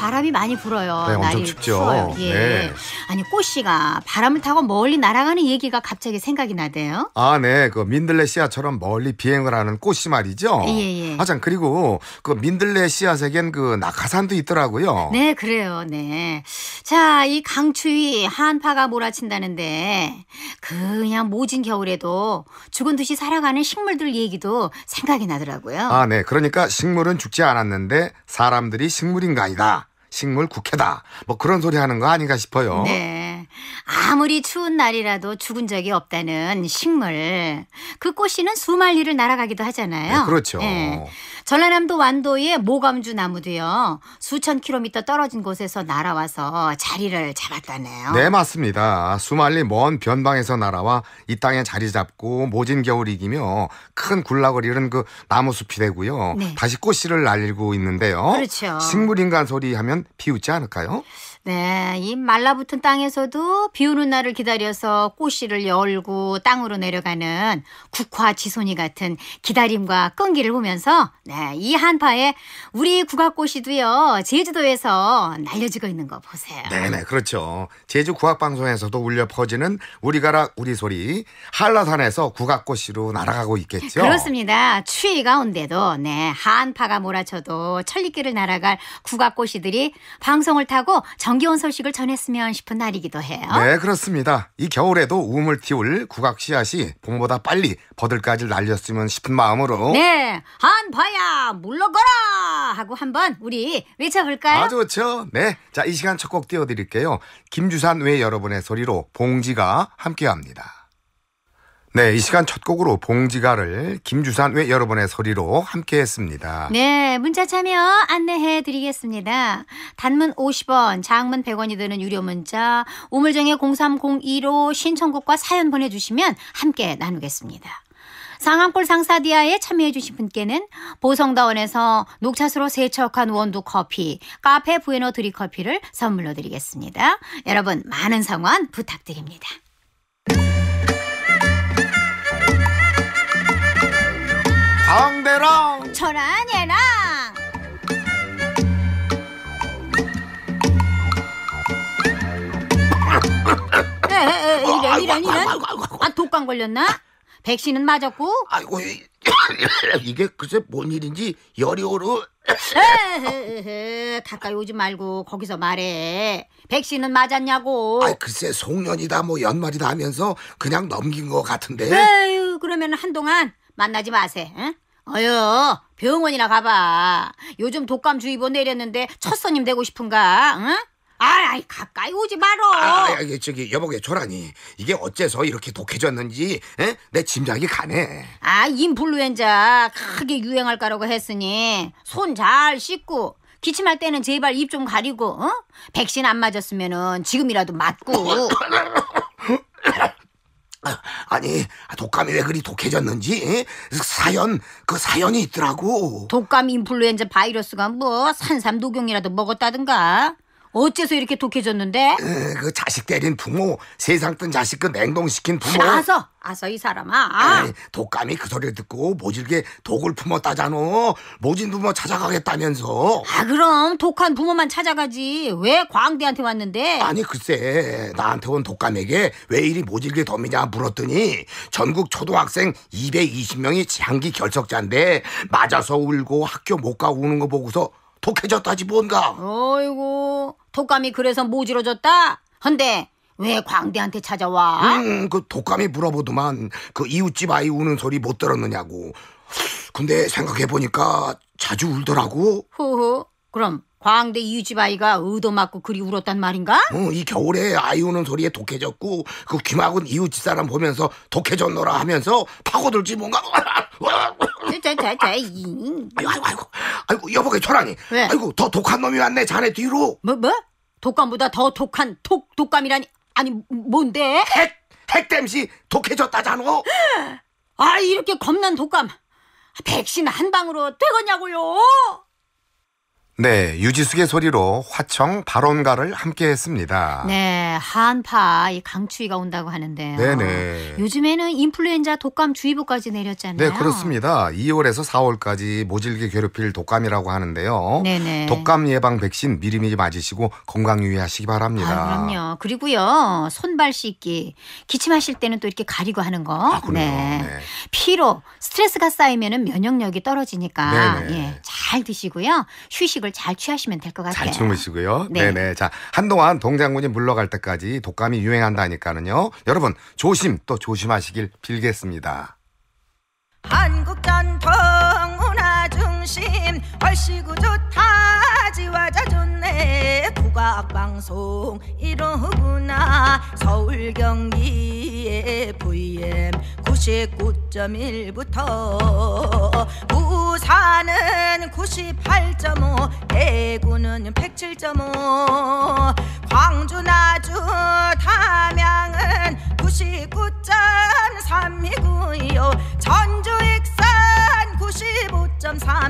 바람이 많이 불어요. 네, 날이 춥죠. 추워요. 예. 네. 아니 꽃씨가 바람을 타고 멀리 날아가는 얘기가 갑자기 생각이 나대요. 아, 네. 그 민들레 씨앗처럼 멀리 비행을 하는 꽃씨 말이죠. 예, 예. 아, 예. 참 그리고 그 민들레 씨앗에겐 그 낙하산도 있더라고요. 네, 그래요. 네. 자, 이 강추위 한파가 몰아친다는데 그냥 모진 겨울에도 죽은 듯이 살아가는 식물들 얘기도 생각이 나더라고요. 아, 네. 그러니까 식물은 죽지 않았는데 사람들이 식물인가이다 식물 국회다. 뭐 그런 소리 하는 거 아닌가 싶어요. 네. 아무리 추운 날이라도 죽은 적이 없다는 식물. 그 꽃이는 수만리를 날아가기도 하잖아요. 네, 그렇죠. 예. 전라남도 완도의 모감주 나무도요. 수천 킬로미터 떨어진 곳에서 날아와서 자리를 잡았다네요. 네, 맞습니다. 수만리먼 변방에서 날아와 이 땅에 자리 잡고 모진 겨울 이기며 큰 군락을 잃은 그 나무숲이 되고요. 네. 다시 꽃씨를 날리고 있는데요. 그렇죠. 식물인간 소리 하면 비웃지 않을까요? 네, 이 말라붙은 땅에서도 비 오는 날을 기다려서 꽃씨를 열고 땅으로 내려가는 국화지손이 같은 기다림과 끈기를 보면서 네, 이 한파에 우리 국화꽃이도요. 제주도에서 날려지고 있는 거 보세요. 네, 네, 그렇죠. 제주 국악방송에서도 울려 퍼지는 우리 가라 우리 소리 한라산에서 국악꽃씨로 날아가고 있겠죠. 그렇습니다. 추위가 온데도 네, 한파가 몰아쳐도 천리길을 날아갈 국악꽃이들이 방송을 타고 정 정기온 소식을 전했으면 싶은 날이기도 해요. 네, 그렇습니다. 이 겨울에도 우물 티울 국악 씨앗이 봄보다 빨리 버들까지 날렸으면 싶은 마음으로 네, 한봐야 물러거라 하고 한번 우리 외쳐볼까요? 아주 좋죠. 네, 자 이 시간 첫 곡 띄워드릴게요. 김주산 외 여러분의 소리로 봉지가 함께합니다. 네, 이 시간 첫 곡으로 봉지가를 김주산 외 여러분의 소리로 함께 했습니다. 네, 문자 참여 안내해 드리겠습니다. 단문 50원, 장문 100원이 드는 유료 문자, 우물정의 0 3 0 1로 신청곡과 사연 보내주시면 함께 나누겠습니다. 상암골 상사디아에 참여해주신 분께는 보성다원에서 녹차수로 세척한 원두 커피, 카페 부에노 드리 커피를 선물로 드리겠습니다. 여러분, 많은 성원 부탁드립니다. 강대랑 천안 얘랑 에이, 이 이런 이런 아 독감 걸렸나? 백신은 맞았고 아이고 이- 이게 글쎄 뭔 일인지 열이 오르 에헤헤헤, 가까이 오지 말고 거기서 말해 백신은 맞았냐고 아이 글쎄 송년이다 뭐 연말이다 하면서 그냥 넘긴 것 같은데 에이 그러면 한동안 만나지 마세. 응? 어휴, 병원이나 가봐. 요즘 독감주의보 내렸는데 첫 손님 되고 싶은가? 응? 아이, 가까이 오지 마라. 아, 아, 아, 아, 저기 여보게 조란이 이게 어째서 이렇게 독해졌는지 에? 내 짐작이 가네. 아, 인플루엔자 크게 유행할 거라고 했으니 손 잘 씻고 기침할 때는 제발 입 좀 가리고 어? 백신 안 맞았으면은 지금이라도 맞고. 아, 아니 독감이 왜 그리 독해졌는지 사연 그 사연이 있더라고 독감 인플루엔자 바이러스가 뭐 산삼 녹용이라도 먹었다든가 어째서 이렇게 독해졌는데? 으, 그 자식 때린 부모, 세상 뜬 자식 그 냉동시킨 부모. 아서, 아서 이 사람아. 에이, 독감이 그 소리를 듣고 모질게 독을 품었다잖아. 모진 부모 찾아가겠다면서. 아 그럼 독한 부모만 찾아가지. 왜 광대한테 왔는데? 아니 글쎄 나한테 온 독감에게 왜 이리 모질게 덤이냐 물었더니 전국 초등학생 220명이 장기 결석자인데 맞아서 울고 학교 못 가고 우는 거 보고서 독해졌다지 뭔가. 어이구, 독감이 그래서 모질어졌다? 헌데 왜 광대한테 찾아와? 음, 그 독감이 물어보더만 그 이웃집 아이 우는 소리 못 들었느냐고. 근데 생각해보니까 자주 울더라고. 후후, 그럼 광대 이유집아이가 의도 맞고 그리 울었단 말인가? 응, 이 겨울에 아이 우는 소리에 독해졌고 그귀마군 이웃집 사람 보면서 독해졌노라 하면서 파고들지 뭔가. 자자자자 이. 아이고 아이고 아이고, 아이고 여보게 초랑이. 왜? 아이고 더 독한 놈이 왔네 자네 뒤로. 뭐 뭐? 독감보다 더 독한 독 독감이라니 아니 뭔데? 핵 핵댐시 독해졌다잖아. 아 이렇게 겁난 독감 백신 한 방으로 되겠냐고요? 네, 유지숙의 소리로 화청 발언가를 함께 했습니다. 네, 한파 이 강추위가 온다고 하는데요. 네네. 요즘에는 인플루엔자 독감 주의보까지 내렸잖아요. 네, 그렇습니다. 2월에서 4월까지 모질게 괴롭힐 독감이라고 하는데요. 네네. 독감 예방 백신 미리미리 맞으시고 건강 유의하시기 바랍니다. 아, 그럼요. 그리고요. 손발 씻기. 기침하실 때는 또 이렇게 가리고 하는 거. 아, 네. 네. 피로, 스트레스가 쌓이면 면역력이 떨어지니까 예, 잘 드시고요. 휴식을 대책을 잘 취하시면 될 것 같아요. 잘 주무시고요. 네. 네 자, 한동안 동장군이 물러갈 때까지 독감이 유행한다니까는요. 여러분, 조심 또 조심하시길 빌겠습니다. 한국 전통 중심 얼씨구 좋다 지와자 좋네 국악방송 이러구나 서울 경기에 VM 99.1부터 부산은 98.5 대구는 107.5 광주 나주 담양은 99.3이고요 전주 익산 95.3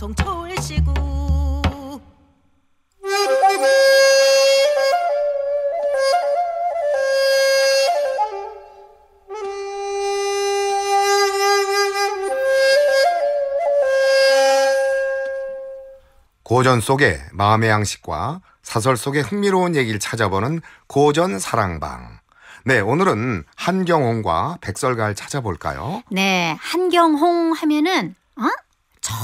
방송 서시구 고전 속의 마음의 양식과 사설 속의 흥미로운 얘기를 찾아보는 고전 사랑방. 네, 오늘은 한경홍과 백설가를 찾아볼까요? 네, 한경홍 하면은 어?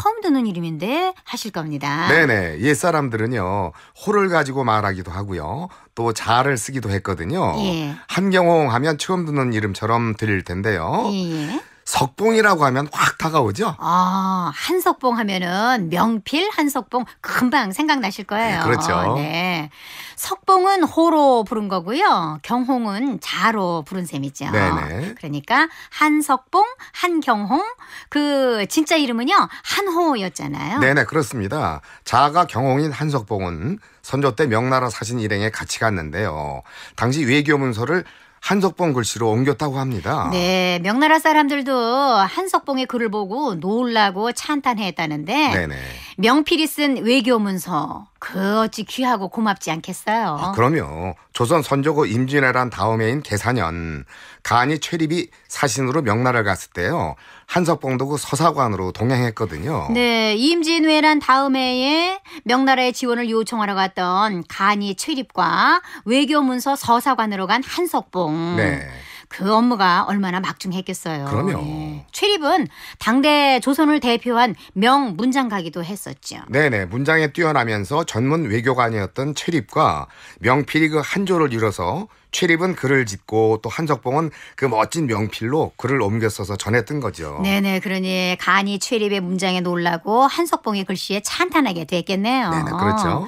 처음 듣는 이름인데 하실 겁니다. 네네. 옛사람들은요. 호를 가지고 말하기도 하고요. 또 자를 쓰기도 했거든요. 예. 한경홍 하면 처음 듣는 이름처럼 들릴 텐데요. 예. 예. 석봉이라고 하면 확 다가오죠. 아, 한석봉 하면은 명필, 한석봉 금방 생각나실 거예요. 네, 그렇죠. 네. 석봉은 호로 부른 거고요. 경홍은 자로 부른 셈이죠. 네네. 그러니까 한석봉, 한경홍 그 진짜 이름은요. 한호였잖아요. 네네, 그렇습니다. 자가 경홍인 한석봉은 선조 때 명나라 사신 일행에 같이 갔는데요. 당시 외교 문서를 한석봉 글씨로 옮겼다고 합니다. 네, 명나라 사람들도 한석봉의 글을 보고 놀라고 찬탄했다는데 네네. 명필이 쓴 외교문서 그 어찌 귀하고 고맙지 않겠어요. 아, 그럼요. 조선 선조고 임진왜란 다음해인 계사년 간이 최립이 사신으로 명나라를 갔을 때요. 한석봉도 그 서사관으로 동행했거든요. 네, 임진왜란 다음 해에 명나라의 지원을 요청하러 갔던 간이 최립과 외교문서 서사관으로 간 한석봉. 네. 그 업무가 얼마나 막중했겠어요. 그럼요. 예. 출입은 당대 조선을 대표한 명 문장가기도 했었죠. 네네. 문장에 뛰어나면서 전문 외교관이었던 최립과 명필이그 한조를 이뤄서 최립은 글을 짓고 또 한석봉은 그 멋진 명필로 글을 옮겨 써서 전했던 거죠. 네네. 그러니 간이 최립의 문장에 놀라고 한석봉의 글씨에 찬탄하게 됐겠네요. 네네. 그렇죠.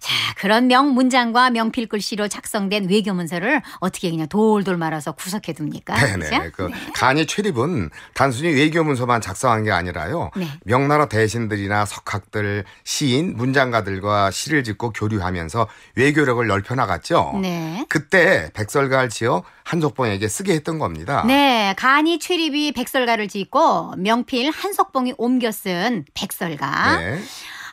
자, 그런 명문장과 명필글씨로 작성된 외교문서를 어떻게 그냥 돌돌 말아서 구석해 둡니까? 네네. 그렇죠? 그 네. 간이 출입은 단순히 외교문서만 작성한 게 아니라요. 네. 명나라 대신들이나 석학들, 시인, 문장가들과 시를 짓고 교류하면서 외교력을 넓혀 나갔죠. 네. 그때 백설가를 지어 한석봉에게 쓰게 했던 겁니다. 네, 간이 최립이 백설가를 짓고 명필 한석봉이 옮겨 쓴 백설가. 네.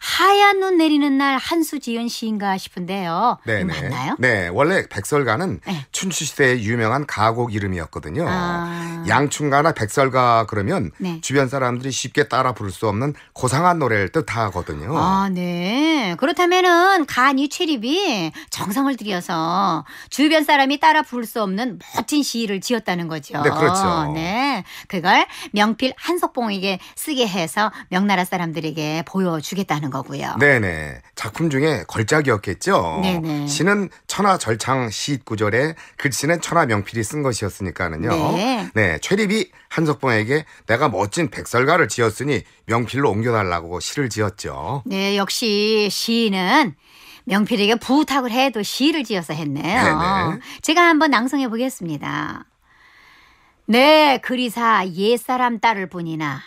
하얀 눈 내리는 날 한수지은 시인가 싶은데요. 네, 네, 맞나요? 네, 원래 백설가는 네. 춘추 시대의 유명한 가곡 이름이었거든요. 아... 양춘가나 백설가 그러면 네. 주변 사람들이 쉽게 따라 부를 수 없는 고상한 노래를 뜻하거든요. 아, 네. 그렇다면 간이 체립이 정성을 들여서 주변 사람이 따라 부를 수 없는 멋진 시를 지었다는 거죠. 네, 그렇죠. 네. 그걸 명필 한석봉에게 쓰게 해서 명나라 사람들에게 보여주겠다는 거고요. 네네. 작품 중에 걸작이었겠죠. 네네. 시는 천하절창 시구절에 글씨는 천하명필이 쓴 것이었으니까는요. 네. 네. 최립이 한석봉에게 내가 멋진 백설가를 지었으니 명필로 옮겨달라고 시를 지었죠. 네. 역시 시인은 명필에게 부탁을 해도 시를 지어서 했네요. 네네. 제가 한번 낭송해 보겠습니다. 네, 그리사 옛사람 딸을 뿐이나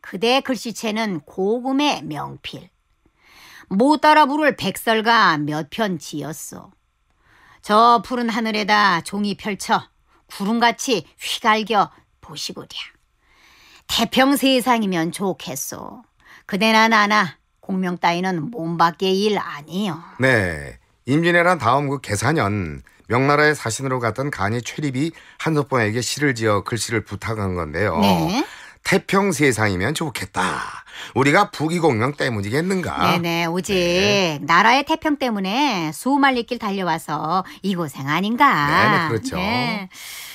그대 글씨체는 고금의 명필. 못 따라 부를 백설가 몇 편 지었소. 저 푸른 하늘에다 종이 펼쳐 구름같이 휘갈겨 보시고랴. 태평 세상이면 좋겠소. 그대나 나나 공명 따위는 몸밖의 일 아니요. 네. 임진왜란 다음 그 계사년 명나라에 사신으로 갔던 간이 최립이 한석봉에게 시를 지어 글씨를 부탁한 건데요. 네. 태평 세상이면 좋겠다. 우리가 북이공명 때문이겠는가? 네네, 오직 네. 나라의 태평 때문에 수말리길 달려와서 이 고생 아닌가? 네네, 그렇죠. 네.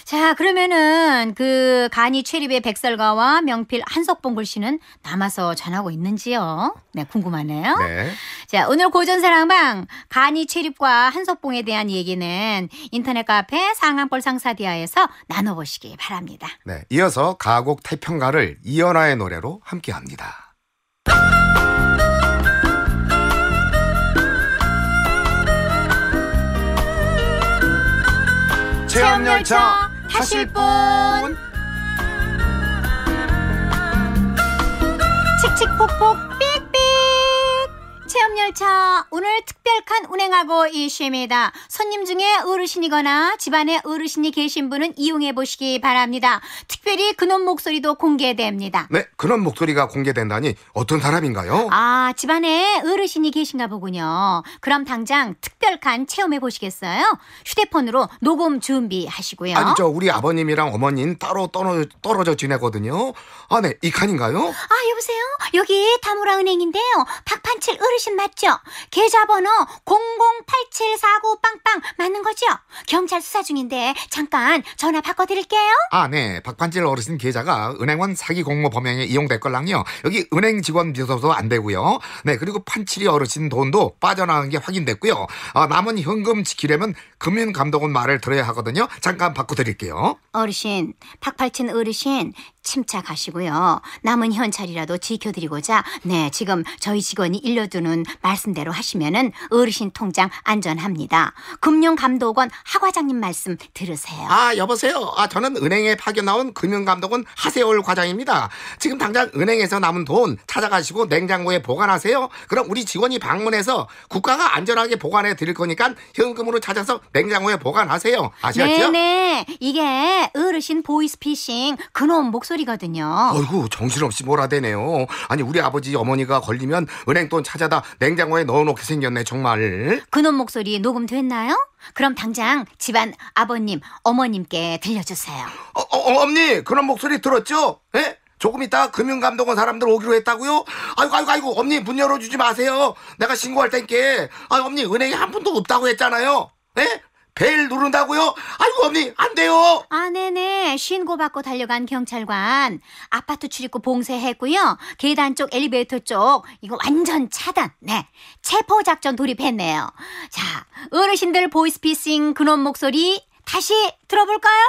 자, 그러면은 그 간이 최립의 백설가와 명필 한석봉 글씨는 남아서 전하고 있는지요? 네, 궁금하네요. 네. 자, 오늘 고전사랑방 간이 최립과 한석봉에 대한 얘기는 인터넷 카페 상암벌 상사디아에서 나눠보시기 바랍니다. 네, 이어서 가곡 태평가를 이연아의 노래로 함께합니다. 체험열차 타실 분 칙칙폭폭 삐 체험열차 오늘 특별한 운행하고 있습니다. 손님 중에 어르신이거나 집안에 어르신이 계신 분은 이용해 보시기 바랍니다. 특별히 그놈 목소리도 공개됩니다. 네, 그놈 목소리가 공개된다니 어떤 사람인가요? 아, 집안에 어르신이 계신가 보군요. 그럼 당장 특별한 체험해 보시겠어요? 휴대폰으로 녹음 준비하시고요. 아니, 저 우리 아버님이랑 어머님 따로 떨어져, 떨어져 지내거든요. 아, 네, 이 칸인가요? 아, 여보세요? 여기 다문라 은행인데요. 박007 어르신 맞죠? 계좌번호 008749 빵빵 맞는 거죠? 경찰 수사 중인데 잠깐 전화 바꿔드릴게요. 아, 네. 박판질 어르신 계좌가 은행원 사기 공모 범행에 이용될 걸랑요. 여기 은행 직원 비서도 안 되고요. 네, 그리고 판칠이 어르신 돈도 빠져나간 게 확인됐고요. 아, 남은 현금 지키려면 금융감독원 말을 들어야 하거든요. 잠깐 바꿔드릴게요. 어르신, 박팔친 어르신, 침착하시고요. 남은 현찰이라도 지켜드리고자, 네, 지금 저희 직원이 일러두는 말씀대로 하시면은 어르신 통장 안전합니다. 금융감독원 하과장님 말씀 들으세요. 아, 여보세요. 아, 저는 은행에 파견 나온 금융감독원 하세월 과장입니다. 지금 당장 은행에서 남은 돈 찾아가시고 냉장고에 보관하세요. 그럼 우리 직원이 방문해서 국가가 안전하게 보관해 드릴 거니까 현금으로 찾아서 냉장고에 보관하세요. 아시겠죠? 네네. 이게 어르신 보이스피싱 그놈 목소리거든요. 어이구 정신없이 몰아대네요. 아니 우리 아버지 어머니가 걸리면 은행돈 찾아다 냉장고에 넣어놓게 생겼네 정말. 그놈 목소리 녹음됐나요? 그럼 당장 집안 아버님, 어머님께 들려주세요. 어, 어, 어 엄니 그런 목소리 들었죠? 예? 조금 이따 금융감독원 사람들 오기로 했다고요? 아이고 아이고 아이고 엄니 문 열어주지 마세요. 내가 신고할 땐께. 아 엄니 은행에 한 푼도 없다고 했잖아요. 네? 벨 누른다고요? 아이고 언니 안 돼요. 아 네네 신고 받고 달려간 경찰관 아파트 출입구 봉쇄했고요 계단 쪽 엘리베이터 쪽 이거 완전 차단 네 체포 작전 돌입했네요. 자 어르신들 보이스피싱 근원 목소리 다시 들어볼까요?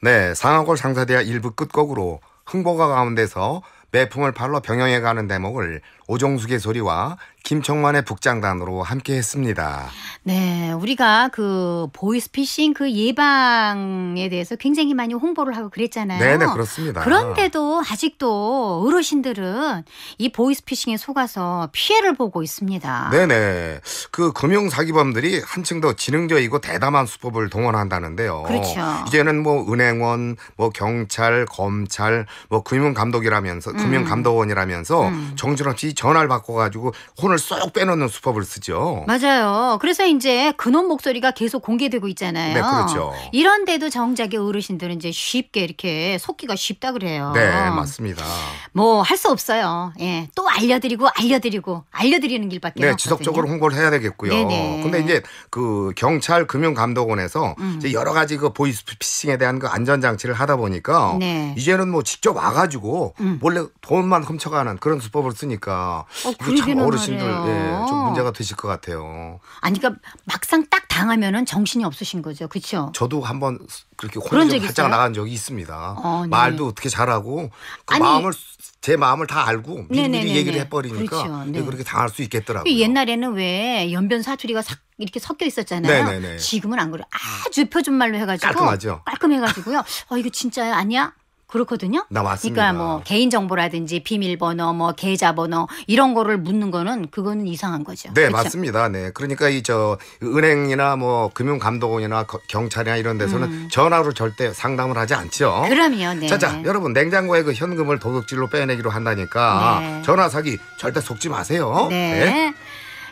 네 상하골 상사대와 일부 끝곡으로 흥보가 가운데서 매품을 발로 병영해 가는 대목을 오정숙의 소리와 김청만의 북장단으로 함께 했습니다. 네, 우리가 그 보이스피싱 그 예방에 대해서 굉장히 많이 홍보를 하고 그랬잖아요. 네, 네, 그렇습니다. 그런데도 아직도 어르신들은 이 보이스피싱에 속아서 피해를 보고 있습니다. 네, 네. 그 금융 사기범들이 한층 더 지능적이고 대담한 수법을 동원한다는데요. 그렇죠. 이제는 뭐 은행원, 뭐 경찰, 검찰, 뭐 금융 감독이라면서 음. 금융 감독원이라면서 음. 정신없이 전화를 바꿔가지고 혼을 쏙 빼놓는 수법을 쓰죠. 맞아요. 그래서 이제 근원 목소리가 계속 공개되고 있잖아요. 네, 그렇죠. 이런데도 정작의 어르신들은 이제 쉽게 이렇게 속기가 쉽다 그래요. 네, 맞습니다. 뭐 할 수 없어요. 예, 또 알려드리고 알려드리고 알려드리는 길밖에 네, 없거든요. 지속적으로 홍보를 해야 되겠고요. 네네. 네. 근데 이제 그 경찰 금융감독원에서 음. 여러 가지 그 보이스피싱에 대한 그 안전장치를 하다 보니까 네. 이제는 뭐 직접 와가지고 음. 몰래 돈만 훔쳐가는 그런 수법을 쓰니까 않나. 어, 이참 어르신들 예, 좀 문제가 되실 것 같아요. 아니 그러니까 막상 딱 당하면은 정신이 없으신 거죠. 그렇죠? 저도 한번 그렇게 혼자 살짝 나간 적이 있습니다. 어, 네. 말도 어떻게 잘하고 그 아니, 마음을 제 마음을 다 알고 미리 미리 얘기를 해버리니까 그렇죠. 네. 그렇게 당할 수 있겠더라고요. 그 옛날에는 왜 연변 사투리가 삭 이렇게 섞여 있었잖아요. 네네네. 지금은 안 그래. 아주 표준말로 해가지고 깔끔하죠. 깔끔해가지고요. 어 이거 진짜 아니야? 그렇거든요. 나왔습니다. 그러니까 뭐 개인 정보라든지 비밀번호, 뭐 계좌번호 이런 거를 묻는 거는 그거는 이상한 거죠. 네, 그렇죠? 맞습니다. 네, 그러니까 이 저 은행이나 뭐 금융감독원이나 경찰이나 이런 데서는 음. 전화로 절대 상담을 하지 않죠. 그럼요. 네. 자자, 여러분 냉장고에 그 현금을 도둑질로 빼내기로 한다니까 네. 전화 사기 절대 속지 마세요. 네. 네.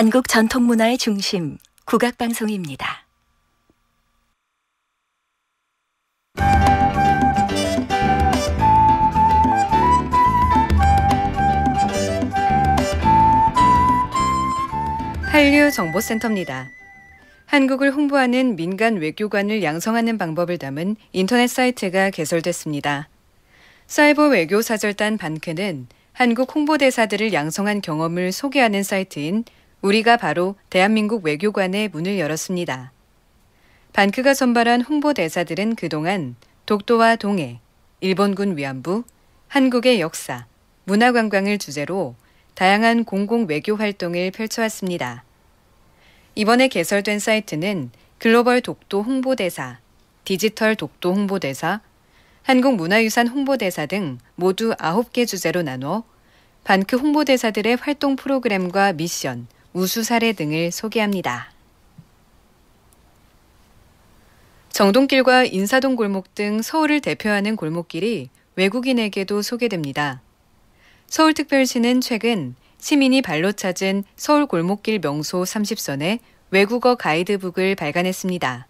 한국 전통문화의 중심, 국악방송입니다. 한류정보센터입니다. 한국을 홍보하는 민간 외교관을 양성하는 방법을 담은 인터넷 사이트가 개설됐습니다. 사이버 외교 사절단 반크는 한국 홍보대사들을 양성한 경험을 소개하는 사이트인 우리가 바로 대한민국 외교관의 문을 열었습니다. 반크가 선발한 홍보대사들은 그동안 독도와 동해, 일본군 위안부, 한국의 역사, 문화관광을 주제로 다양한 공공 외교 활동을 펼쳐왔습니다. 이번에 개설된 사이트는 글로벌 독도 홍보대사, 디지털 독도 홍보대사, 한국문화유산 홍보대사 등 모두 9개 주제로 나눠 반크 홍보대사들의 활동 프로그램과 미션, 우수 사례 등을 소개합니다. 정동길과 인사동 골목 등 서울을 대표하는 골목길이 외국인에게도 소개됩니다. 서울특별시는 최근 시민이 발로 찾은 서울 골목길 명소 30선에 외국어 가이드북을 발간했습니다.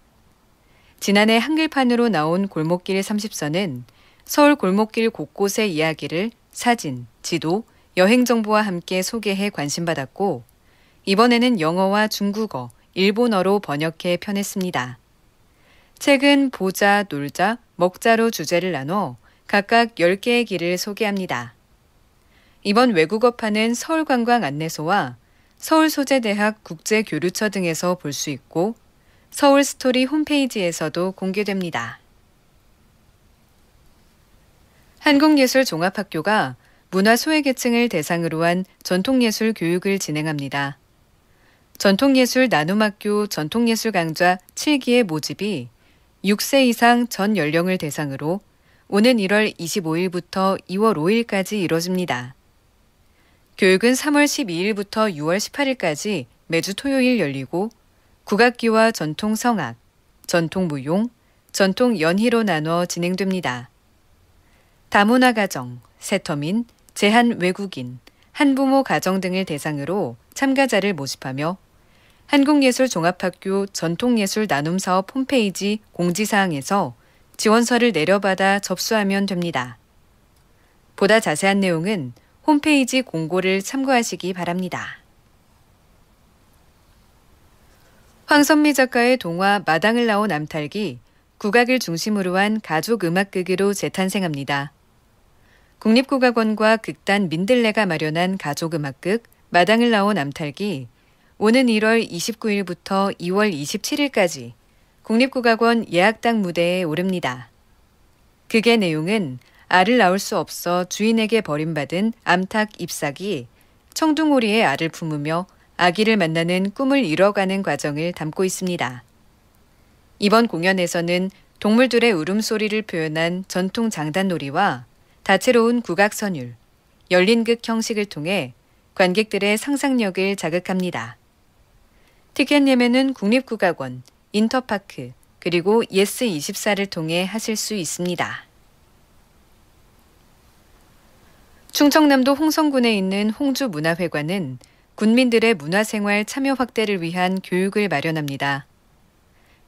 지난해 한글판으로 나온 골목길 30선은 서울 골목길 곳곳의 이야기를 사진, 지도, 여행 정보와 함께 소개해 관심받았고 이번에는 영어와 중국어, 일본어로 번역해 편했습니다. 책은 보자, 놀자, 먹자로 주제를 나눠 각각 10개의 길을 소개합니다. 이번 외국어판은 서울관광 안내소와 서울소재대학 국제교류처 등에서 볼 수 있고 서울 스토리 홈페이지에서도 공개됩니다. 한국예술종합학교가 문화소외계층을 대상으로 한 전통예술 교육을 진행합니다. 전통예술 나눔학교 전통예술 강좌 7기의 모집이 6세 이상 전 연령을 대상으로 오는 1월 25일부터 2월 5일까지 이뤄집니다. 교육은 3월 12일부터 6월 18일까지 매주 토요일 열리고 국악기와 전통 성악, 전통 무용, 전통 연희로 나누어 진행됩니다. 다문화 가정, 세터민, 제한 외국인, 한부모 가정 등을 대상으로 참가자를 모집하며 한국예술종합학교 전통예술 나눔사업 홈페이지 공지사항에서 지원서를 내려받아 접수하면 됩니다. 보다 자세한 내용은 홈페이지 공고를 참고하시기 바랍니다. 황선미 작가의 동화 마당을 나온 암탈기 국악을 중심으로 한 가족 음악극으로 재탄생합니다. 국립국악원과 극단 민들레가 마련한 가족 음악극 마당을 나온 암탈기 오는 1월 29일부터 2월 27일까지 국립국악원 예약당 무대에 오릅니다. 극의 내용은 알을 낳을 수 없어 주인에게 버림받은 암탉 잎사귀 청둥오리의 알을 품으며 아기를 만나는 꿈을 이뤄가는 과정을 담고 있습니다. 이번 공연에서는 동물들의 울음소리를 표현한 전통 장단놀이와 다채로운 국악선율, 열린극 형식을 통해 관객들의 상상력을 자극합니다. 티켓 예매는 국립국악원, 인터파크, 그리고 예스24를 통해 하실 수 있습니다. 충청남도 홍성군에 있는 홍주문화회관은 군민들의 문화생활 참여 확대를 위한 교육을 마련합니다.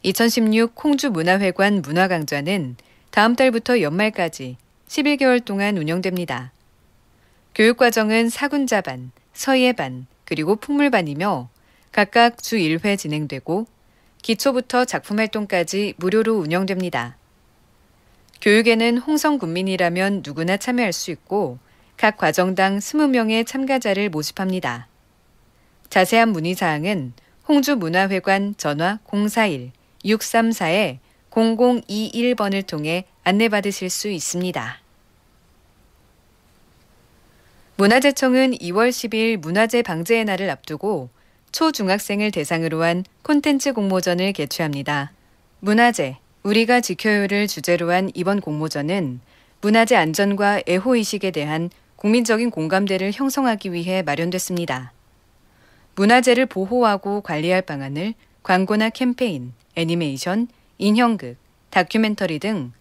2016 홍주문화회관 문화강좌는 다음 달부터 연말까지 11개월 동안 운영됩니다. 교육과정은 사군자반, 서예반, 그리고 풍물반이며 각각 주 1회 진행되고 기초부터 작품 활동까지 무료로 운영됩니다. 교육에는 홍성 군민이라면 누구나 참여할 수 있고 각 과정당 20명의 참가자를 모집합니다. 자세한 문의 사항은 홍주문화회관 전화 041-634-0021번을 통해 안내받으실 수 있습니다. 문화재청은 2월 10일 문화재 방제의 날을 앞두고 초중학생을 대상으로 한 콘텐츠 공모전을 개최합니다. 문화재, 우리가 지켜요를 주제로 한 이번 공모전은 문화재 안전과 애호의식에 대한 국민적인 공감대를 형성하기 위해 마련됐습니다. 문화재를 보호하고 관리할 방안을 광고나 캠페인, 애니메이션, 인형극, 다큐멘터리 등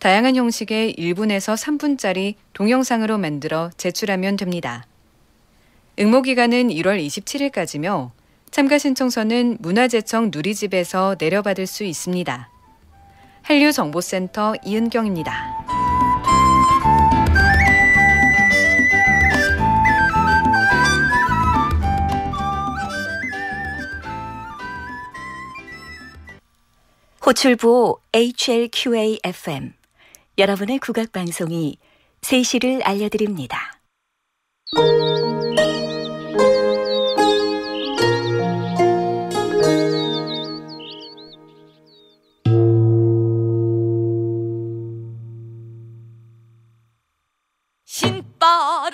다양한 형식의 1분에서 3분짜리 동영상으로 만들어 제출하면 됩니다. 응모 기간은 1월 27일까지며 참가 신청서는 문화재청 누리집에서 내려받을 수 있습니다. 한류정보센터 이은경입니다. 호출부 HLQAFM 여러분의 국악방송이 3시를 알려드립니다.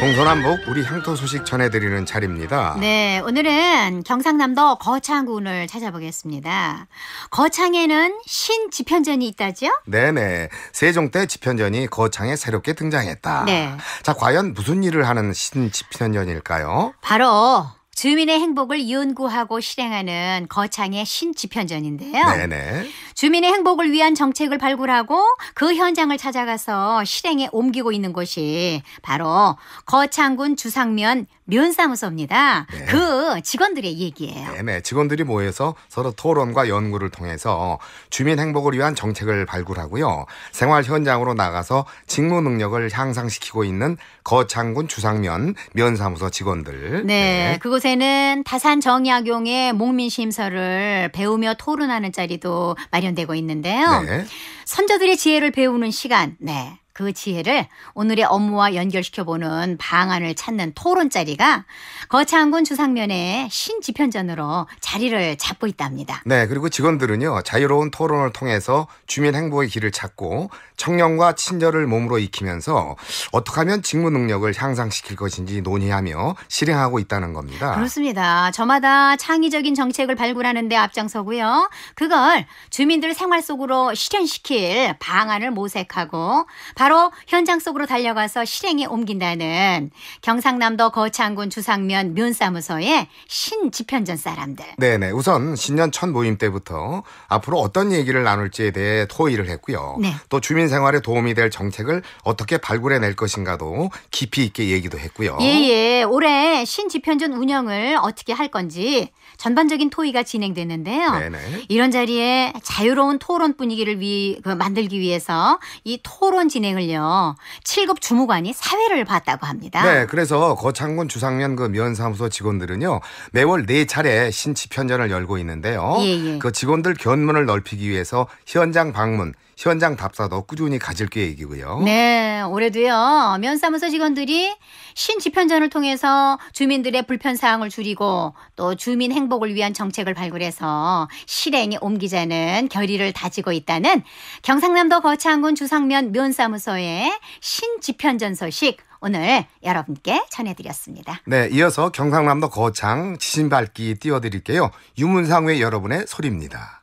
동서남북 우리 향토 소식 전해드리는 차례입니다. 네, 오늘은 경상남도 거창군을 찾아보겠습니다. 거창에는 신지편전이 있다지요? 네네. 세종 때 지편전이 거창에 새롭게 등장했다. 네. 자, 과연 무슨 일을 하는 신지편전일까요? 바로 주민의 행복을 연구하고 실행하는 거창의 신지편전인데요. 네네. 주민의 행복을 위한 정책을 발굴하고 그 현장을 찾아가서 실행에 옮기고 있는 곳이 바로 거창군 주상면 면사무소입니다 네. 그 직원들의 얘기예요. 네네. 네. 직원들이 모여서 서로 토론과 연구를 통해서 주민 행복을 위한 정책을 발굴하고요. 생활 현장으로 나가서 직무 능력을 향상시키고 있는 거창군 주상면 면사무소 직원들. 네. 네. 그곳에는 다산 정약용의 목민심서를 배우며 토론하는 자리도 마련되고 있는데요. 네. 선조들의 지혜를 배우는 시간. 네. 그 지혜를 오늘의 업무와 연결시켜보는 방안을 찾는 토론 자리가 거창군 주상면의 신지편전으로 자리를 잡고 있답니다. 네, 그리고 직원들은요 자유로운 토론을 통해서 주민 행보의 길을 찾고 청년과 친절을 몸으로 익히면서 어떻게 하면 직무 능력을 향상시킬 것인지 논의하며 실행하고 있다는 겁니다. 그렇습니다. 저마다 창의적인 정책을 발굴하는데 앞장서고요. 그걸 주민들 생활 속으로 실현시킬 방안을 모색하고 바로 바로 현장 속으로 달려가서 실행에 옮긴다는 경상남도 거창군 주상면 묘사무소의 신집현전 사람들. 네네. 우선 신년 첫 모임 때부터 앞으로 어떤 얘기를 나눌지에 대해 토의를 했고요. 네. 또 주민 생활에 도움이 될 정책을 어떻게 발굴해 낼 것인가도 깊이 있게 얘기도 했고요. 예예. 예. 올해 신집현전 운영을 어떻게 할 건지 전반적인 토의가 진행됐는데요. 네네. 이런 자리에 자유로운 토론 분위기를 위, 그 만들기 위해서 이 토론 진행을 학생을요. 7급 주무관이 사회를 봤다고 합니다. 네, 그래서 거창군 주상면 그 면사무소 직원들은요. 매월 4차례 신치 편전을 열고 있는데요. 예, 예. 그 직원들 견문을 넓히기 위해서 현장 방문, 현장 답사도 꾸준히 가질 계획이고요. 네, 올해도요. 면사무소 직원들이 신집현전을 통해서 주민들의 불편 사항을 줄이고 또 주민 행복을 위한 정책을 발굴해서 실행에 옮기자는 결의를 다지고 있다는 경상남도 거창군 주상면 면사무소의 신집현전 소식 오늘 여러분께 전해드렸습니다. 네, 이어서 경상남도 거창 지진밝기 띄워드릴게요. 유문상회 여러분의 소리입니다.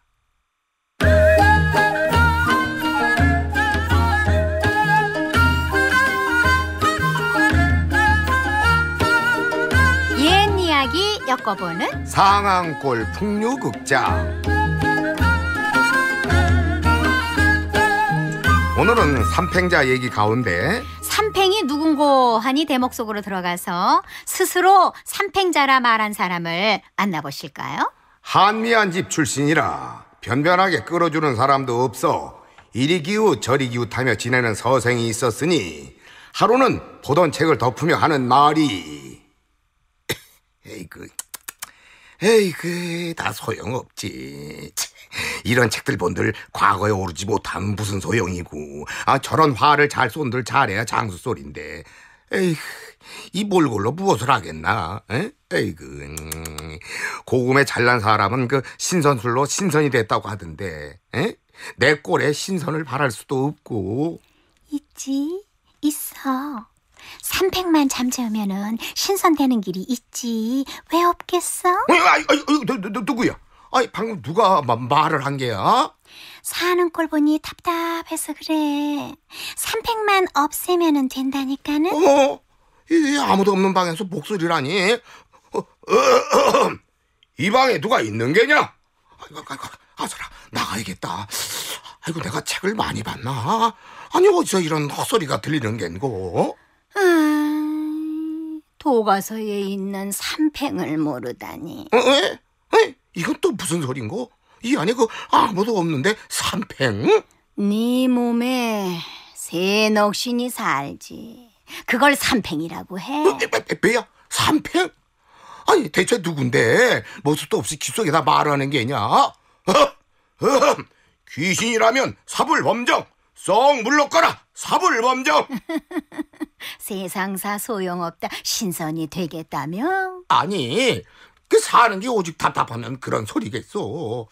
엮어보는 상암골 풍류극장 오늘은 삼팽자 얘기 가운데 삼팽이 누군고 하니 대목 속으로 들어가서 스스로 삼팽자라 말한 사람을 만나보실까요? 한미한 집 출신이라 변변하게 끌어주는 사람도 없어 이리 기우 저리 기우타며 지내는 서생이 있었으니 하루는 보던 책을 덮으며 하는 말이 에이그 에이 그 다 소용없지. 이런 책들 본들 과거에 오르지 못함 무슨 소용이고 아 저런 화를 잘 쏜들 잘해야 장수 소린데 에이 그, 이 몰골로 무엇을 하겠나? 에? 에이그 음, 고금에 잘난 사람은 그 신선술로 신선이 됐다고 하던데 에? 내 꼴에 신선을 바랄 수도 없고 있지 있어 300만 잠재우면은 신선되는 길이 있지. 왜 없겠어? 아이, 어, 아이, 아, 어, 누, 구야 아이, 방금 누가 말을 한 게야? 사는 꼴 보니 답답해서 그래. 300만 없애면은 된다니까는. 어, 이, 아무도 없는 방에서 목소리라니. 어, 어, 이 방에 누가 있는 게냐? 아이고, 아이고, 아서라 나가야겠다. 아이고, 내가 책을 많이 봤나? 아니, 어디서 이런 헛소리가 들리는 겐고? 아, 도가서에 있는 삼팽을 모르다니. 어, 에? 에? 이건 또 무슨 소린고? 이 안에 그 아무도 없는데 삼팽? 네 몸에 새 넋신이 살지. 그걸 삼팽이라고 해. 어, 뭐야? 삼팽? 아니 대체 누군데 모습도 없이 귓속에다 말하는 게냐? 어? 어? 귀신이라면 사불 범정 썩 물러가라. 사불범정. 세상사 소용없다. 신선이 되겠다며? 아니, 그 사는 게 오직 답답하면 그런 소리겠소.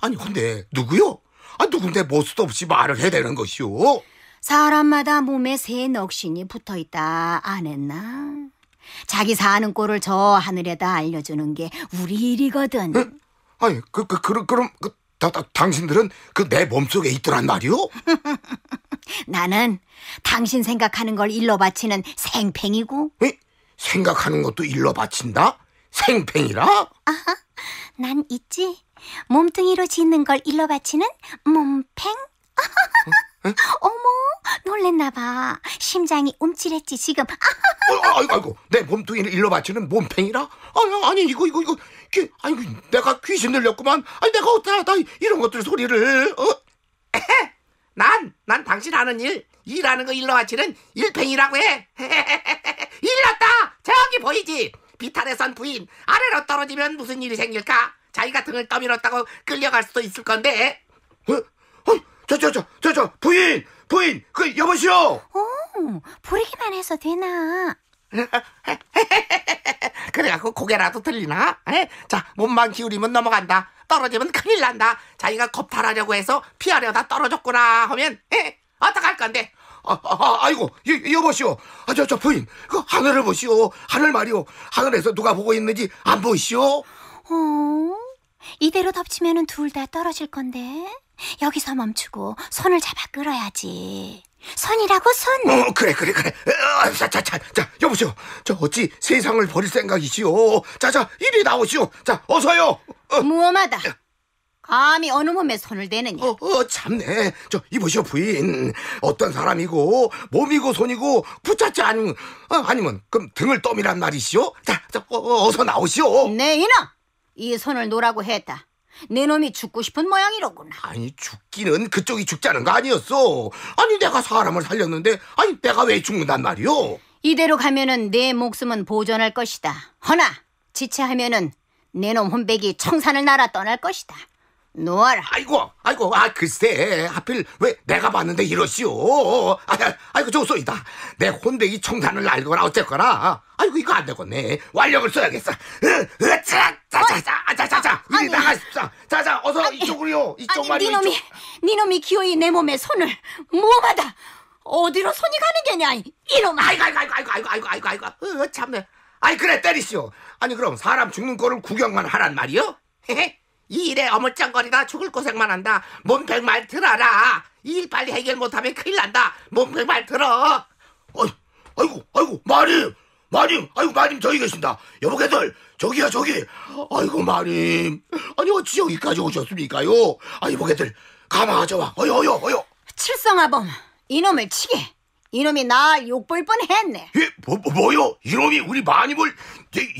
아니, 근데 누구요? 아, 누군데 모수도 없이 말을 해야 되는 것이오? 사람마다 몸에 새 넋신이 붙어 있다 안 했나? 자기 사는 꼴을 저 하늘에다 알려주는 게 우리 일이거든. 응? 아니, 그, 그, 그, 그럼, 그, 다, 다, 당신들은 그 내 몸속에 있더란 말이오? 나는 당신 생각하는 걸 일러 바치는 생팽이고. 에? 생각하는 것도 일러 바친다? 생팽이라? 아하, 난 있지. 몸뚱이로 짓는 걸 일러 바치는 몸팽. 어? 어머, 놀랬나 봐. 심장이 움찔했지 지금. 어, 아, 아이고, 아이고, 내 몸뚱이를 일러 바치는 몸팽이라? 아니, 아니 이거 이거 이거, 귀, 아니 내가 귀신 들렸구만. 아니 내가 어떻게 나 이런 것들 소리를? 어? 난, 난 당신 하는 일, 일하는 거 일러 바치는 일팽이라고 해. 일났다 저기 보이지? 비탈에선 부인, 아래로 떨어지면 무슨 일이 생길까? 자기가 등을 떠밀었다고 끌려갈 수도 있을 건데. 어? 어? 저, 저, 저, 저, 저, 부인! 부인! 그, 여보시오! 오, 부르기만 해서 되나? 그래갖고 고개라도 들리나? 에? 자, 몸만 기울이면 넘어간다. 떨어지면 큰일 난다. 자기가 겁탈하려고 해서 피하려다 떨어졌구나 하면 에? 어떡할 건데? 아, 아, 아 아이고, 여, 보시오 아, 저, 저, 부인, 그 하늘을 보시오. 하늘 말이오. 하늘에서 누가 보고 있는지 안 보이시오? 어, 이대로 덮치면 둘 다 떨어질 건데. 여기서 멈추고 손을 잡아 끌어야지. 손이라고 손. 어, 어 그래 그래 그래. 자 자자 어, 자, 여보세요. 저 어찌 세상을 버릴 생각이시오 자자 이리 나오시오. 자 어서요. 어. 무엄하다. 감히 어느 몸에 손을 대느냐? 어, 어 참네. 저 이보시오 부인. 어떤 사람이고 몸이고 손이고 붙잡지 않은 어, 아니면 그럼 등을 떠미란 말이시오? 자, 자 어, 어 서 나오시오. 네 이놈. 이 손을 놓으라고 했다. 내 놈이 죽고 싶은 모양이로구나. 아니 죽기는 그쪽이 죽자는 거 아니었어. 아니 내가 사람을 살렸는데 아니 내가 왜 죽는단 말이오? 이대로 가면은 내 목숨은 보존할 것이다. 허나 지체하면은 내 놈 혼백이 청산을 날아 떠날 것이다. 놓아라. 아이고, 아이고, 아 글쎄, 하필 왜 내가 봤는데 이러시오. 아, 아이고, 좋소이다. 내 혼대기 청산을 날거나 어쨌거나. 아이고, 이거 안 되겠네. 완력을 써야겠어. 으으자, 자자자, 자자자, 아, 우리 나가십사. 자자, 어서 아니, 이쪽으로요. 이쪽 말이요. 니놈이, 이 니놈이 기어이 내 몸에 손을 뭐마다 어디로 손이 가는 게냐, 이놈. 아이고, 아이고, 아이고, 아이고, 아이고, 아이고, 아이고, 아이고, 참네. 아이 그래 때리시오. 아니 그럼 사람 죽는 거를 구경만 하란 말이요? 헤헤. 이 일에 어물쩡거리다 죽을 고생만 한다. 몸백 말 들어라. 이 일 빨리 해결 못하면 큰일 난다. 몸백 말 들어. 어이, 아이고, 아이고, 마님, 마님, 아이고, 마님 저기 계신다. 여보게들, 저기야 저기. 아이고, 마님, 아니 어찌 여기까지 오셨습니까요? 아, 이보게들가마앉아와 어여, 어여, 어여. 칠성아범, 이놈을 치게. 이놈이 나 욕볼 뻔했네. 예, 뭐, 뭐, 뭐요? 이놈이 우리 마님을,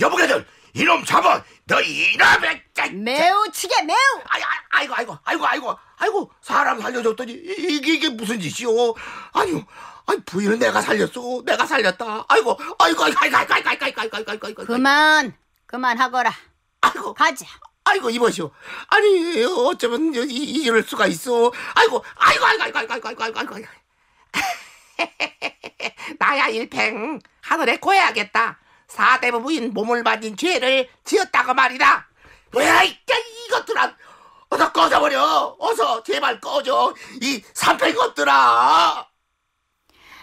여보게들, 이놈 잡아, 너 이놈의 매우 치게 매우 아이, 아이고 아이고 아이고 아이고 아이고 사람 살려줬더니 이게, 이게 무슨 짓이오 아니요 아니 부인은 내가 살렸어 내가 살렸다 아이고 아이고 아이고 아이고 아이고 아이고 아이고 아이고 아이고 아이고 그만 그만하거라 아이고 가자 아이고 이보시오 아니 어쩌면 이, 이럴 수가 있어 아이고 아이고 아이고 아이고 아이고 아이고 아이고 아이고 나야 일팽 하늘에 고해야겠다 사대부부인 몸을 만진 죄를 지었다고 말이다. 왜야이 이것들아 어서 꺼져버려 어서 제발 꺼져 이 삼팔 것들아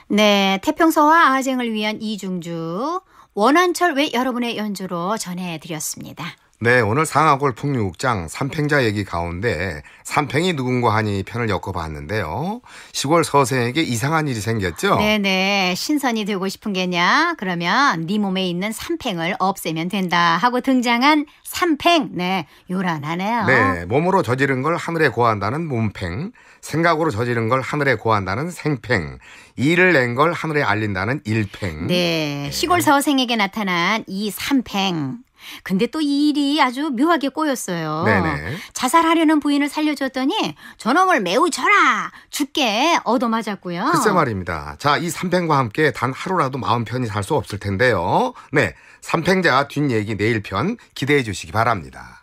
네 태평서와 아쟁을 위한 이중주 원한철 외 여러분의 연주로 전해드렸습니다. 네, 오늘 상하골 풍류극장 삼팽자 얘기 가운데 삼팽이 누군가 하니 편을 엮어봤는데요. 시골 서생에게 이상한 일이 생겼죠? 네네. 신선이 되고 싶은 게냐? 그러면 네 몸에 있는 삼팽을 없애면 된다 하고 등장한 삼팽. 네, 요란하네요. 네, 몸으로 저지른 걸 하늘에 고한다는 몸팽, 생각으로 저지른 걸 하늘에 고한다는 생팽, 일을 낸 걸 하늘에 알린다는 일팽. 네, 네, 시골 서생에게 나타난 이 삼팽. 근데 또 이 일이 아주 묘하게 꼬였어요. 네네. 자살하려는 부인을 살려줬더니 저놈을 매우 져라 죽게 얻어맞았고요. 글쎄 말입니다. 자, 이 삼팽과 함께 단 하루라도 마음 편히 살 수 없을 텐데요. 네, 삼팽자 뒷얘기 내일 편 기대해 주시기 바랍니다.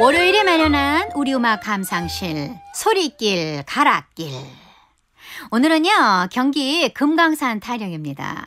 월요일에 마련한 우리 음악 감상실 소리길 가락길 오늘은요 경기 금강산 타령입니다.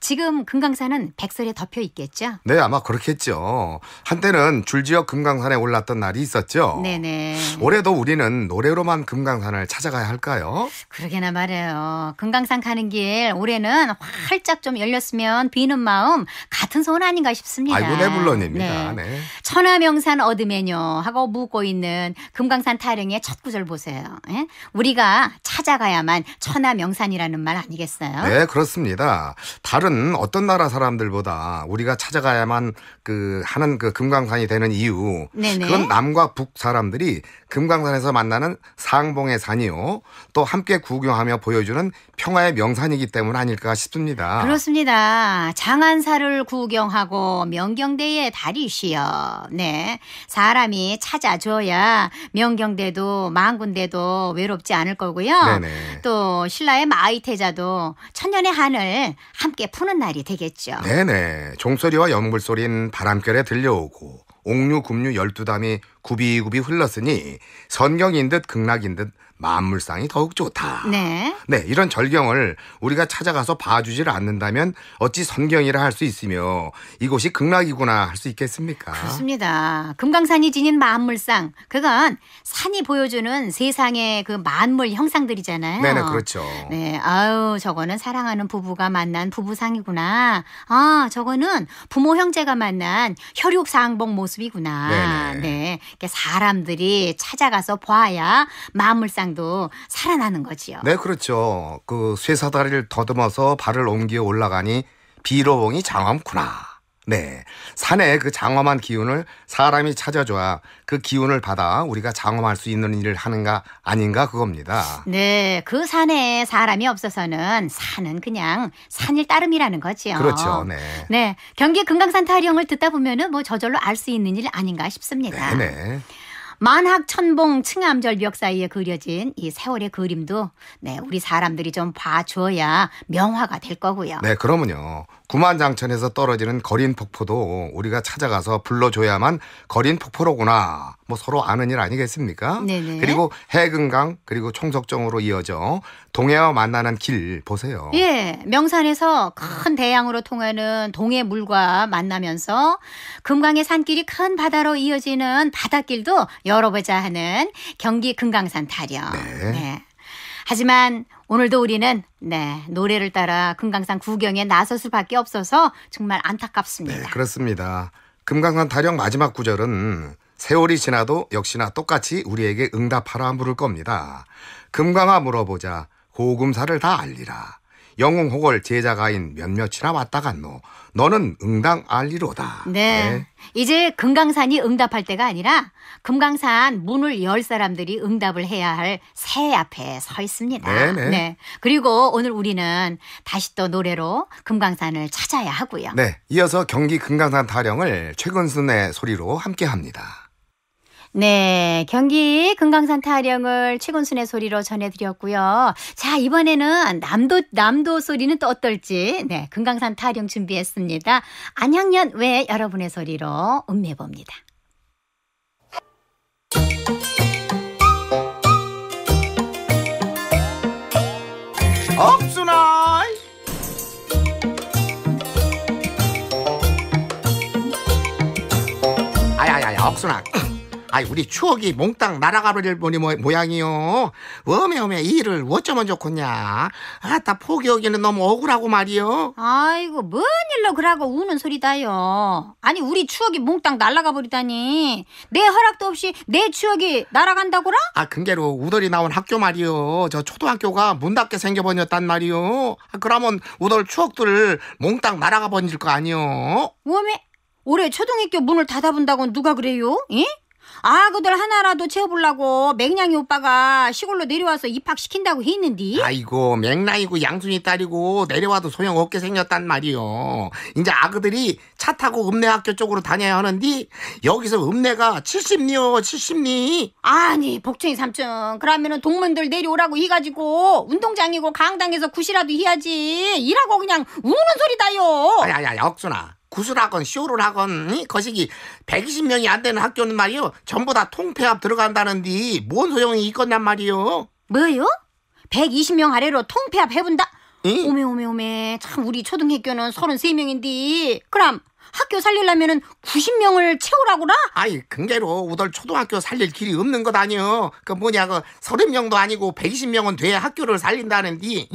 지금 금강산은 백설에 덮여 있겠죠? 네, 아마 그렇겠죠. 한때는 줄지역 금강산에 올랐던 날이 있었죠. 네네. 올해도 우리는 노래로만 금강산을 찾아가야 할까요? 그러게나 말이에요. 금강산 가는 길 올해는 활짝 좀 열렸으면 비는 마음 같은 소원 아닌가 싶습니다. 아이고, 네, 물론입니다. 네. 네. 천하명산 얻으면요 하고 묵고 있는 금강산 타령의 첫 구절 보세요. 예? 우리가 찾아가야만 천하명산이라는 말 아니겠어요? 네, 그렇습니다. 다른 어떤 나라 사람들보다 우리가 찾아가야만 그 하는 그 금강산이 되는 이유. 네네. 그건 남과 북 사람들이 금강산에서 만나는 상봉의 산이요. 또 함께 구경하며 보여주는 평화의 명산이기 때문 아닐까 싶습니다. 그렇습니다. 장안사를 구경하고 명경대에달이 쉬어. 네. 사람이 찾아줘야 명경대도 망군대도 외롭지 않을 거고요. 네네. 또 신라의 마이태자도 천년의 한을 함 함께 푸는 날이 되겠죠. 네네. 종소리와 연물소린 바람결에 들려오고 옥류, 굽류 열두 담이 굽이굽이 흘렀으니 선경인 듯 극락인 듯 만물상이 더욱 좋다. 네. 네, 이런 절경을 우리가 찾아가서 봐주지를 않는다면 어찌 선경이라 할 수 있으며 이곳이 극락이구나 할 수 있겠습니까? 그렇습니다. 금강산이 지닌 만물상, 그건 산이 보여주는 세상의 그 만물 형상들이잖아요. 네네, 그렇죠. 네, 아유, 저거는 사랑하는 부부가 만난 부부상이구나. 아, 저거는 부모 형제가 만난 혈육상봉 모습이구나. 네네. 네, 사람들이 찾아가서 봐야 만물상 세상도 살아나는 거지요. 네, 그렇죠. 그 쇠사다리를 더듬어서 발을 옮겨 올라가니 비로봉이 장엄구나. 네. 산에그 장엄한 기운을 사람이 찾아줘야 그 기운을 받아 우리가 장엄할 수 있는 일을 하는가 아닌가 그겁니다. 네. 그 산에 사람이 없어서는 산은 그냥 산일 따름이라는 거지요. 그렇죠. 네. 네. 경기 금강산 타령을 듣다 보면은 뭐 저절로 알 수 있는 일 아닌가 싶습니다. 네. 네. 만학 천봉 층암절 벽 사이에 그려진 이 세월의 그림도 네, 우리 사람들이 좀 봐줘야 명화가 될 거고요. 네, 그러면요. 구만장천에서 떨어지는 거린 폭포도 우리가 찾아가서 불러줘야만 거린 폭포로구나. 뭐 서로 아는 일 아니겠습니까? 네네. 그리고 해금강 그리고 총석정으로 이어져 동해와 만나는 길 보세요. 예, 명산에서 큰 대양으로 통하는 동해 물과 만나면서 금강의 산길이 큰 바다로 이어지는 바닷길도 열어보자 하는 경기 금강산 타령. 네. 네. 하지만 오늘도 우리는 네 노래를 따라 금강산 구경에 나설 수밖에 없어서 정말 안타깝습니다. 네, 그렇습니다. 금강산 타령 마지막 구절은 세월이 지나도 역시나 똑같이 우리에게 응답하라 물을 겁니다. 금강아 물어보자 고금사를 다 알리라. 영웅호걸 제자가인 몇몇이나 왔다 갔노. 뭐, 너는 응당 알리로다. 네. 네. 이제 금강산이 응답할 때가 아니라 금강산 문을 열 사람들이 응답을 해야 할 새 앞에 서 있습니다. 네네. 네. 네. 그리고 오늘 우리는 다시 또 노래로 금강산을 찾아야 하고요. 네. 이어서 경기 금강산 타령을 최근순의 소리로 함께 합니다. 네, 경기 금강산 타령을 최곤순의 소리로 전해드렸고요. 자, 이번에는 남도 남도 소리는 또 어떨지 네, 금강산 타령 준비했습니다. 안양년외 여러분의 소리로 음미해 봅니다. 없으나 아야야야 억순아 아이 우리 추억이 몽땅 날아가버릴 보니 모, 양이요 어메어메 이 일을 어쩌면 좋겠냐. 아따 포기하기는 너무 억울하고 말이요. 아이고 뭔 일로 그러고 우는 소리다요. 아니 우리 추억이 몽땅 날아가 버리다니. 내 허락도 없이 내 추억이 날아간다고라? 아 근게로 우덜이 나온 학교 말이요. 저 초등학교가 문 닫게 생겨버렸단 말이요. 아, 그러면 우덜 추억들 을 몽땅 날아가 버릴 거 아니요. 워메 올해 초등학교 문을 닫아본다고 누가 그래요? 예? 아 그들 하나라도 채워보려고 맹냥이 오빠가 시골로 내려와서 입학시킨다고 했는디 아이고 맹랑이고 양순이 딸이고 내려와도 소용없게 생겼단 말이요 이제 아그들이 차 타고 읍내학교 쪽으로 다녀야 하는데 여기서 읍내가 70리요 70리 아니 복층이 삼촌 그러면은 동문들 내려오라고 해가지고 운동장이고 강당에서 굿이라도 해야지 일하고 그냥 우는 소리다요 야야야억순아 구슬학원쇼를학원 거시기 120명이 안 되는 학교는 말이요. 전부 다 통폐합 들어간다는데 뭔 소용이 있겠냔 말이요. 뭐요? 120명 아래로 통폐합 해본다? 응? 오메 오메 오메 참 우리 초등학교는 33명인데 그럼 학교 살리려면은 90명을 채우라구라 아이, 근게로 우덜 초등학교 살릴 길이 없는 것 아니여. 그 뭐냐, 그 30명도 아니고 120명은 돼야 학교를 살린다는디.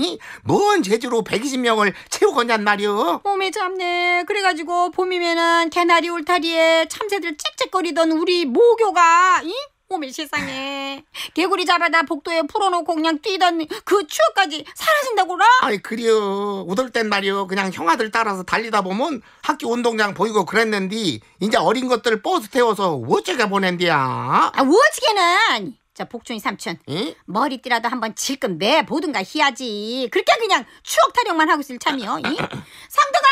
뭔 재주로 120명을 채우겠냔 말이여. 몸에 잡네. 그래가지고 봄이면은 개나리 울타리에 참새들 짹짹거리던 우리 모교가, 이? 꿈이 세상에. 개구리 잡아다 복도에 풀어놓고 그냥 뛰던 그 추억까지 사라진다고라? 아이 그래요. 우돌땐 말이요. 그냥 형아들 따라서 달리다 보면 학교 운동장 보이고 그랬는디 이제 어린 것들 버스 태워서 어쩌게 보낸디야. 아우쩌게는자 복준이 삼촌 에? 머리띠라도 한번 질끈 매 보든가 해야지 그렇게 그냥 추억 타령만 하고 있을 참이요 상도아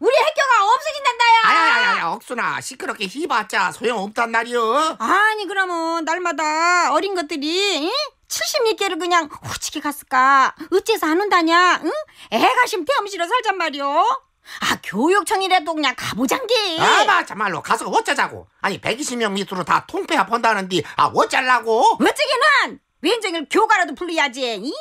우리 핵교가 없어진단다야. 아야야야 억순아 시끄럽게 희봤자 소용없단 말이여. 아니 그러면 날마다 어린 것들이 응? 76개를 그냥 후치게 갔을까? 어째서 안 온다냐? 응? 애가 심태엄시로 살잔 말이오. 아 교육청이라도 그냥 가보잔게. 아마 참말로 가서 어쩌자고. 아니 120명 밑으로 다 통폐합 한다는데 아 어쩌려고? 어쩌기는 왼종일 교가라도 불러야지. 이?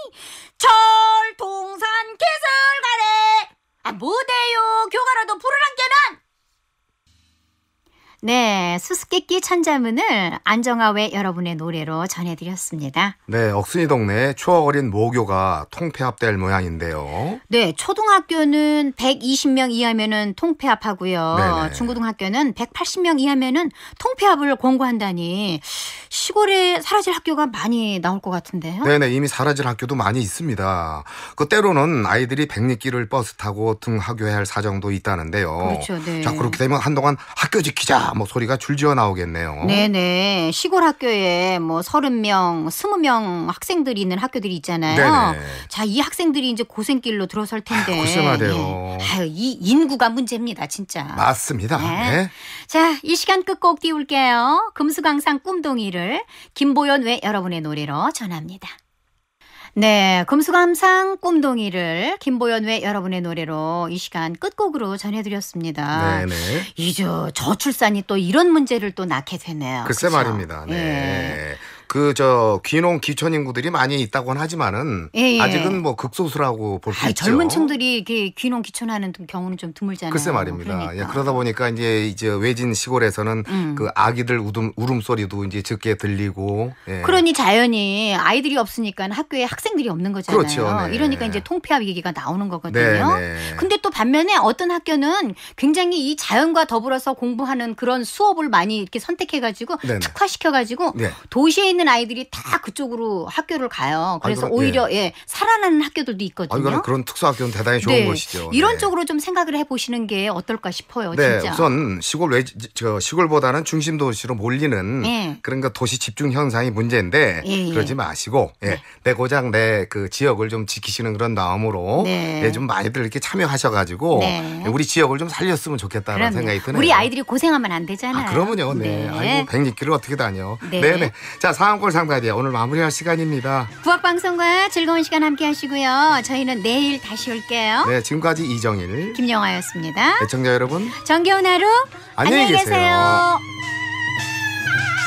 철통산 개설가래 아 뭐대요 교가라도 부르란 께는 네, 수수께끼 천자문을 안정화외 여러분의 노래로 전해드렸습니다. 네, 억순이 동네 추억 어린 모교가 통폐합될 모양인데요. 네, 초등학교는 120명 이하면은 통폐합하고요. 네네. 중고등학교는 180명 이하면은 통폐합을 권고한다니 시골에 사라질 학교가 많이 나올 것 같은데요. 네네, 이미 사라질 학교도 많이 있습니다. 그 때로는 아이들이 백리길을 버스 타고 등학교해야할 사정도 있다는데요. 그렇죠, 네. 자, 그렇게 되면 한동안 학교 지키자 야, 뭐 소리가 줄지어 나오겠네요. 네네. 시골 학교에 뭐 서른 명, 스무 명 학생들이 있는 학교들이 있잖아요. 네네. 자, 이 학생들이 이제 고생길로 들어설 텐데. 고생하대요. 예. 아유, 이 인구가 문제입니다, 진짜. 맞습니다. 네. 네. 자, 이 시간 끝곡 띄울게요. 금수강산 꿈동이를 김보연 외 여러분의 노래로 전합니다. 네, 금수감상 꿈동이를 김보연의 여러분의 노래로 이 시간 끝곡으로 전해드렸습니다. 네네. 이제 저출산이 또 이런 문제를 또 낳게 되네요. 글쎄 그쵸? 말입니다. 네. 네. 그저 귀농 귀촌 인구들이 많이 있다고는 하지만은 예, 예. 아직은 뭐 극소수라고 볼 수 있죠. 젊은 층들이 이렇게 귀농 귀촌하는 경우는 좀 드물잖아요. 글쎄 말입니다. 예, 그러니까. 예, 그러다 보니까 이제 이제 외진 시골에서는 음. 그 아기들 우름, 울음소리도 이제 적게 들리고 예. 그러니 자연히 아이들이 없으니까 학교에 학생들이 없는 거잖아요. 그렇죠. 네. 이러니까 이제 통폐합 얘기가 나오는 거거든요. 네, 네. 근데 또 반면에 어떤 학교는 굉장히 이 자연과 더불어서 공부하는 그런 수업을 많이 이렇게 선택해 가지고 네, 네. 특화시켜 가지고 네. 도시에 있는 아이들이 다 그쪽으로 학교를 가요. 아, 그래서 아니, 그 오히려 예. 예. 살아나는 학교들도 아, 있거든요. 아니, 그런 특수학교는 대단히 좋은 네. 것이죠. 네. 이런 네. 쪽으로 좀 생각을 해보시는 게 어떨까 싶어요. 네, 진짜. 우선 시골 외, 저 시골보다는 중심 도시로 몰리는 예. 그런 그 도시 집중 현상이 문제인데 예, 예. 그러지 마시고 예. 네. 내 고장 내 그 지역을 좀 지키시는 그런 마음으로 네. 예, 좀 많이들 이렇게 참여하셔가지고 우리 지역을 좀 살렸으면 좋겠다는 그럼요. 생각이 드네요. 우리 아이들이 고생하면 안 되잖아요. 아, 그러면요. 네. 아이고 100리 길을 어떻게 다녀. 네네. 자, 4 다음골 상가디아 오늘 마무리할 시간입니다. 부학방송과 즐거운 시간 함께 하시고요. 저희는 내일 다시 올게요. 네, 지금까지 이정일, 김영아였습니다. 애청자 여러분, 정겨운 하루 안녕히 계세요. 안녕 계세요.